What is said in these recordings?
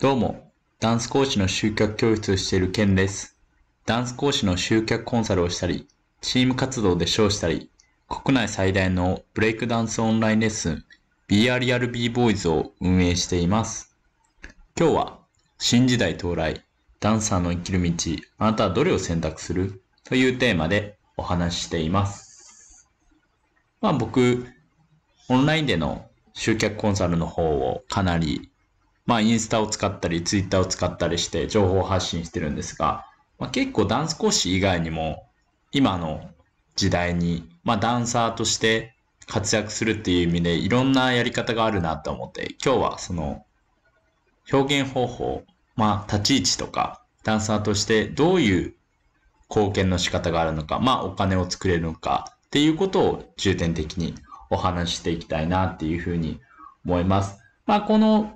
どうも、ダンス講師の集客教室をしているケンです。ダンス講師の集客コンサルをしたり、チーム活動で賞したり、国内最大のブレイクダンスオンラインレッスン BRRB ボーイズを運営しています。今日は、新時代到来、ダンサーの生きる道、あなたはどれを選択するというテーマでお話ししています。まあ僕、オンラインでの集客コンサルの方をかなりまあ、インスタを使ったり、ツイッターを使ったりして情報発信してるんですが、まあ、結構ダンス講師以外にも、今の時代に、まあ、ダンサーとして活躍するっていう意味で、いろんなやり方があるなと思って、今日はその、表現方法、まあ、立ち位置とか、ダンサーとしてどういう貢献の仕方があるのか、まあ、お金を作れるのかっていうことを重点的にお話していきたいなっていうふうに思います。まあ、この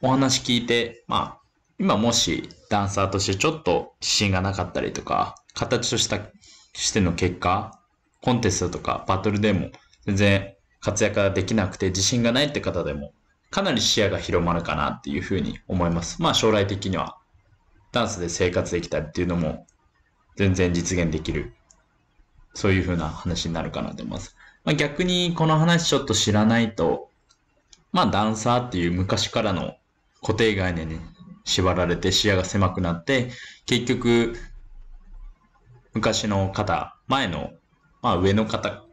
お話聞いて、まあ、今もしダンサーとしてちょっと自信がなかったりとか、形としたしての結果、コンテストとかバトルでも全然活躍ができなくて自信がないって方でも、かなり視野が広まるかなっていうふうに思います。まあ将来的にはダンスで生活できたりっていうのも全然実現できる。そういうふうな話になるかなと思います。まあ、逆にこの話ちょっと知らないと、まあダンサーっていう昔からの固定概念に縛られて視野が狭くなって、結局、昔の方、前の、まあ上の方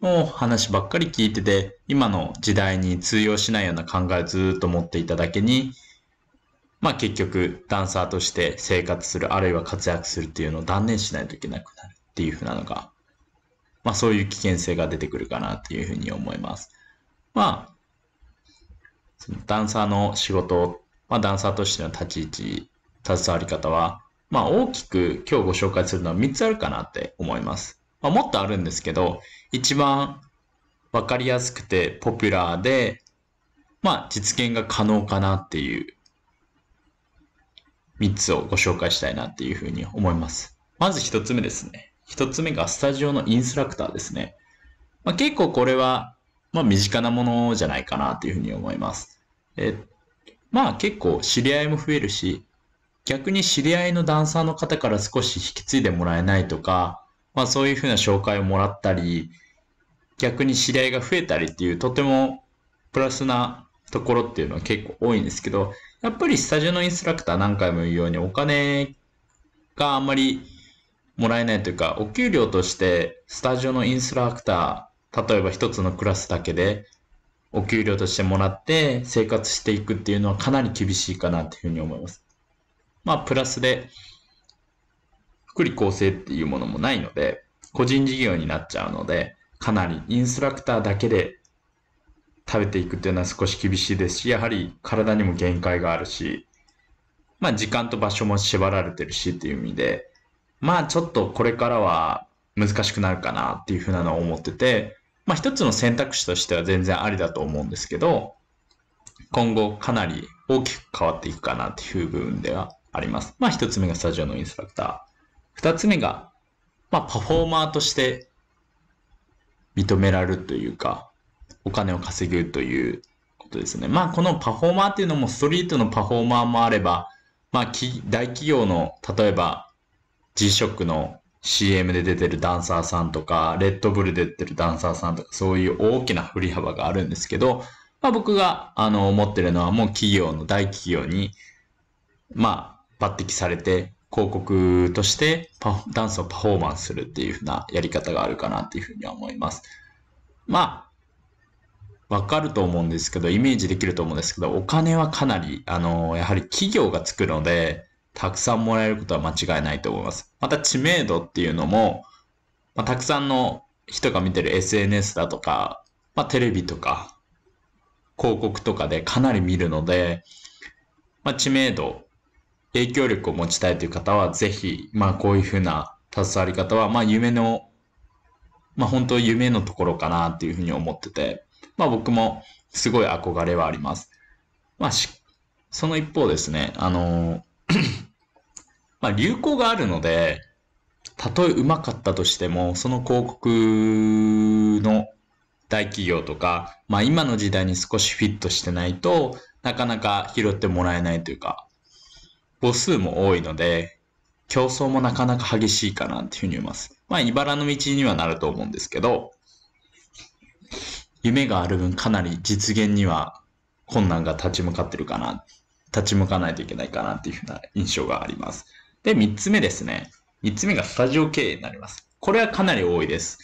の話ばっかり聞いてて、今の時代に通用しないような考えをずっと持っていただけに、まあ結局ダンサーとして生活する、あるいは活躍するっていうのを断念しないといけなくなるっていうふうなのが、まあそういう危険性が出てくるかなっていうふうに思います。まあそのダンサーの仕事、まあ、ダンサーとしての立ち位置、携わり方は、まあ、大きく今日ご紹介するのは3つあるかなって思います。まあ、もっとあるんですけど、一番わかりやすくてポピュラーで、まあ、実現が可能かなっていう3つをご紹介したいなっていうふうに思います。まず1つ目ですね。1つ目がスタジオのインストラクターですね。まあ、結構これはまあ身近なものじゃないかなというふうに思います。えまあ結構知り合いも増えるし、逆に知り合いのダンサーの方から少し引き継いでもらえないとか、まあそういうふうな紹介をもらったり、逆に知り合いが増えたりっていうとてもプラスなところっていうのは結構多いんですけど、やっぱりスタジオのインストラクター何回も言うようにお金があんまりもらえないというか、お給料としてスタジオのインストラクター、例えば一つのクラスだけでお給料としてもらって生活していくっていうのはかなり厳しいかなっていうふうに思います。まあ、プラスで、福利厚生っていうものもないので、個人事業になっちゃうので、かなりインストラクターだけで食べていくっていうのは少し厳しいですし、やはり体にも限界があるし、まあ時間と場所も縛られてるしっていう意味で、まあちょっとこれからは難しくなるかなっていうふうなのを思ってて、まあ一つの選択肢としては全然ありだと思うんですけど、今後かなり大きく変わっていくかなっていう部分ではあります。まあ一つ目がスタジオのインストラクター。二つ目が、まあパフォーマーとして認められるというか、お金を稼ぐということですね。まあこのパフォーマーっていうのもストリートのパフォーマーもあれば、まあ大企業の例えば G-SHOCK の CM で出てるダンサーさんとか、レッドブルで出てるダンサーさんとか、そういう大きな振り幅があるんですけど、まあ、僕があの思ってるのはもう企業の大企業に、まあ、抜擢されて、広告としてダンスをパフォーマンスするっていうふうなやり方があるかなっていうふうには思います。まあ、わかると思うんですけど、イメージできると思うんですけど、お金はかなり、あの、やはり企業がつくので、たくさんもらえることは間違いないと思います。また知名度っていうのも、まあ、たくさんの人が見てる SNS だとか、まあ、テレビとか、広告とかでかなり見るので、まあ、知名度、影響力を持ちたいという方は、ぜひ、まあ、こういうふうな携わり方は、まあ、夢の、まあ、本当夢のところかなっていうふうに思ってて、まあ、僕もすごい憧れはあります。まあ、し、その一方ですね、あのまあ、流行があるので、たとえうまかったとしても、その広告の大企業とか、まあ、今の時代に少しフィットしてないとなかなか拾ってもらえないというか、母数も多いので、競争もなかなか激しいかなっていうふうに思います。まあ、茨の道にはなると思うんですけど、夢がある分かなり実現には困難が立ち向かってるかな、立ち向かないといけないかなっていうふうな印象があります。で、3つ目ですね。3つ目がスタジオ経営になります。これはかなり多いです。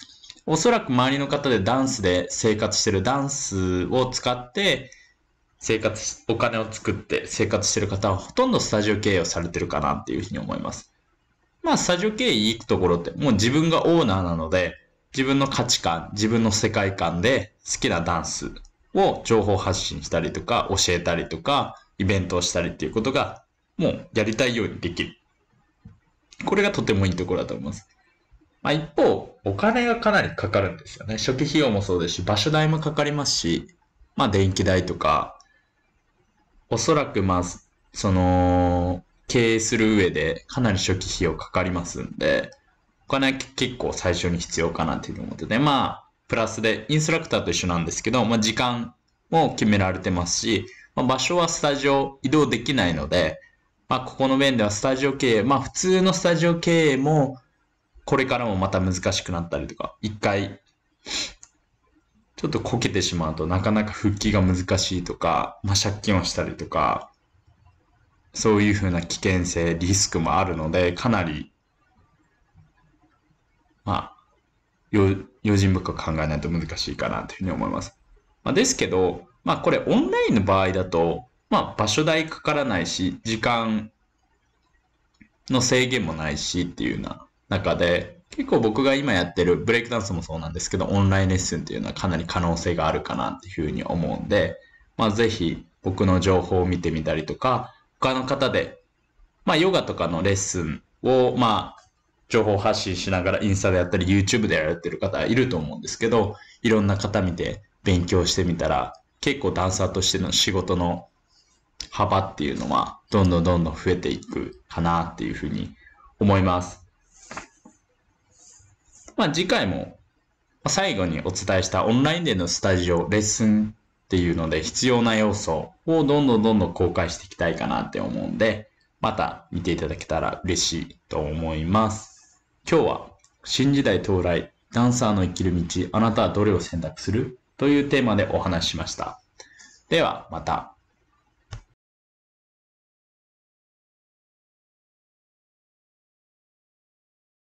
おそらく周りの方でダンスで生活してるダンスを使って生活、お金を作って生活してる方はほとんどスタジオ経営をされてるかなっていうふうに思います。まあ、スタジオ経営行くところってもう自分がオーナーなので自分の価値観、自分の世界観で好きなダンスを情報発信したりとか教えたりとかイベントをしたりっていうことがもうやりたいようにできる。これがとてもいいところだと思います。まあ、一方、お金がかなりかかるんですよね。初期費用もそうですし、場所代もかかりますし、まあ、電気代とか、おそらく、まあ、その、経営する上でかなり初期費用かかりますんで、お金は結構最初に必要かなっていうに思ってて、まあ、プラスでインストラクターと一緒なんですけど、まあ、時間も決められてますし、まあ、場所はスタジオ移動できないので、まあ、ここの面ではスタジオ経営、まあ、普通のスタジオ経営も、これからもまた難しくなったりとか、一回、ちょっとこけてしまうとなかなか復帰が難しいとか、まあ、借金をしたりとか、そういうふうな危険性、リスクもあるので、かなり、まあ、用心深く考えないと難しいかなというふうに思います。まあ、ですけど、まあこれオンラインの場合だと、まあ、場所代かからないし、時間の制限もないしっていうような中で、結構僕が今やってるブレイクダンスもそうなんですけど、オンラインレッスンっていうのはかなり可能性があるかなっていうふうに思うんで、まあ、ぜひ僕の情報を見てみたりとか、他の方で、まあ、ヨガとかのレッスンを、まあ、情報発信しながらインスタでやったり YouTube でやられてる方いると思うんですけど、いろんな方見て勉強してみたら、結構ダンサーとしての仕事の幅っていうのは、どんどんどんどん増えていくかなっていうふうに思います。まあ、次回も最後にお伝えしたオンラインでのスタジオ、レッスンっていうので必要な要素をどんどんどんどん公開していきたいかなって思うんで、また見ていただけたら嬉しいと思います。今日は新時代到来、ダンサーの生きる道、あなたはどれを選択するというテーマでお話ししました。ではまた。